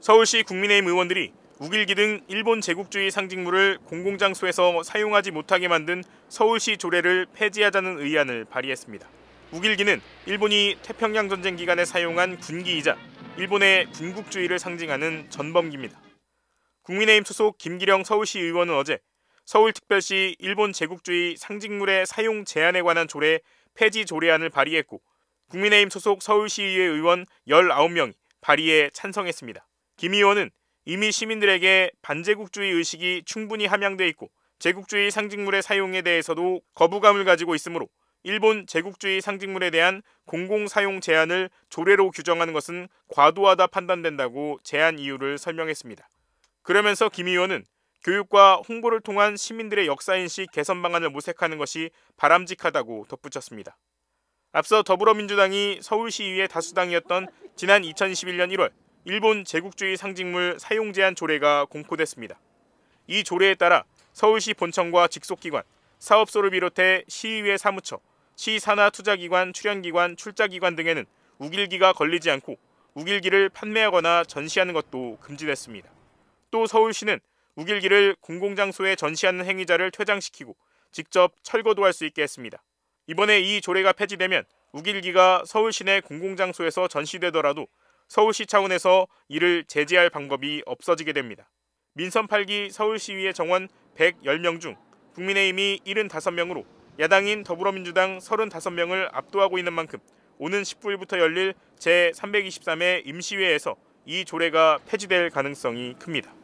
서울시 국민의힘 의원들이 우길기 등 일본 제국주의 상징물을 공공장소에서 사용하지 못하게 만든 서울시 조례를 폐지하자는 의안을 발의했습니다. 우길기는 일본이 태평양 전쟁 기간에 사용한 군기이자 일본의 군국주의를 상징하는 전범기입니다. 국민의힘 소속 김기령 서울시 의원은 어제 서울특별시 일본 제국주의 상징물의 사용 제한에 관한 조례 폐지 조례안을 발의했고 국민의힘 소속 서울시의회 의원 19명이 발의에 찬성했습니다. 김 의원은 이미 시민들에게 반제국주의 의식이 충분히 함양돼 있고 제국주의 상징물의 사용에 대해서도 거부감을 가지고 있으므로 일본 제국주의 상징물에 대한 공공 사용 제한을 조례로 규정하는 것은 과도하다 판단된다고 제한 이유를 설명했습니다. 그러면서 김 의원은 교육과 홍보를 통한 시민들의 역사인식 개선 방안을 모색하는 것이 바람직하다고 덧붙였습니다. 앞서 더불어민주당이 서울시의회 다수당이었던 지난 2021년 1월 일본 제국주의 상징물 사용 제한 조례가 공포됐습니다. 이 조례에 따라 서울시 본청과 직속기관, 사업소를 비롯해 시의회 사무처, 시산하 투자기관, 출연기관, 출자기관 등에는 우길기가 걸리지 않고 우길기를 판매하거나 전시하는 것도 금지됐습니다. 또 서울시는 우길기를 공공장소에 전시하는 행위자를 퇴장시키고 직접 철거도 할 수 있게 했습니다. 이번에 이 조례가 폐지되면 우길기가 서울시내 공공장소에서 전시되더라도 서울시 차원에서 이를 제재할 방법이 없어지게 됩니다. 민선 8기 서울시의 정원 110명 중 국민의힘이 75명으로 야당인 더불어민주당 35명을 압도하고 있는 만큼 오는 19일부터 열릴 제323회 임시회에서 이 조례가 폐지될 가능성이 큽니다.